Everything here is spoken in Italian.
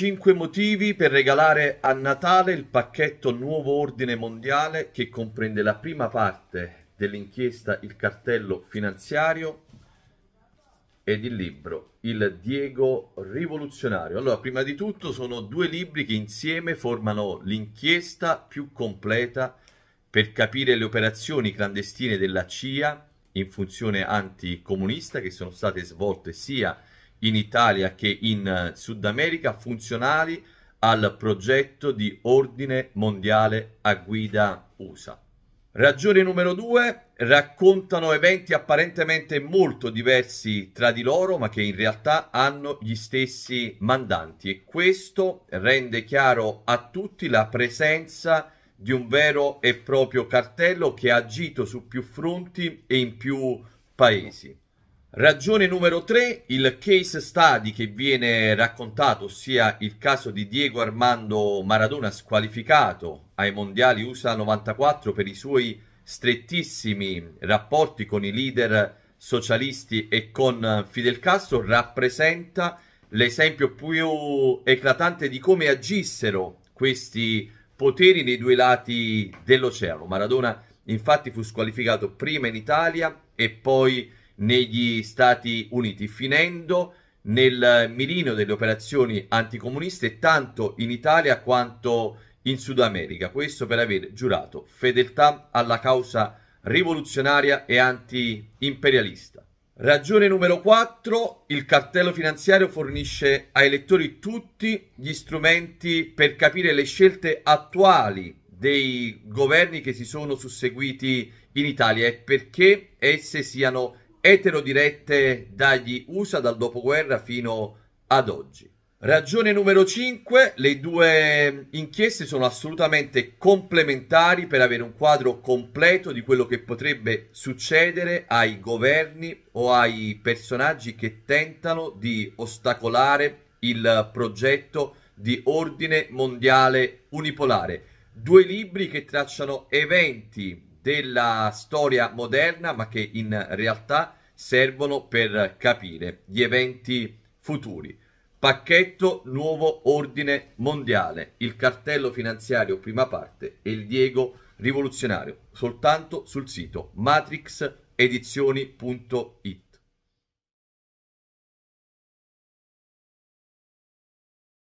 5 motivi per regalare a Natale il pacchetto Nuovo Ordine Mondiale che comprende la prima parte dell'inchiesta Il cartello finanziario ed il libro Il Diego rivoluzionario. Allora, prima di tutto sono due libri che insieme formano l'inchiesta più completa per capire le operazioni clandestine della CIA in funzione anticomunista che sono state svolte sia in in Italia che in eh, Sud America funzionali al progetto di ordine mondiale a guida USA. Ragione numero due, raccontano eventi apparentemente molto diversi tra di loro, ma che in realtà hanno gli stessi mandanti e questo rende chiaro a tutti la presenza di un vero e proprio cartello che ha agito su più fronti e in più paesi. Ragione numero 3, il case study che viene raccontato, ossia il caso di Diego Armando Maradona squalificato ai mondiali USA 94 per i suoi strettissimi rapporti con i leader socialisti e con Fidel Castro, rappresenta l'esempio più eclatante di come agissero questi poteri nei due lati dell'oceano. Maradona infatti fu squalificato prima in Italia e poi in negli Stati Uniti, finendo nel mirino delle operazioni anticomuniste tanto in Italia quanto in Sud America, questo per aver giurato fedeltà alla causa rivoluzionaria e antiimperialista. Ragione numero 4, il cartello finanziario fornisce ai lettori tutti gli strumenti per capire le scelte attuali dei governi che si sono susseguiti in Italia e perché esse siano etero dirette dagli USA dal dopoguerra fino ad oggi. Ragione numero 5, le due inchieste sono assolutamente complementari per avere un quadro completo di quello che potrebbe succedere ai governi o ai personaggi che tentano di ostacolare il progetto di ordine mondiale unipolare. Due libri che tracciano eventi della storia moderna, ma che in realtà servono per capire gli eventi futuri. Pacchetto Nuovo Ordine Mondiale, il cartello finanziario prima parte e il Diego rivoluzionario, soltanto sul sito matrixedizioni.it.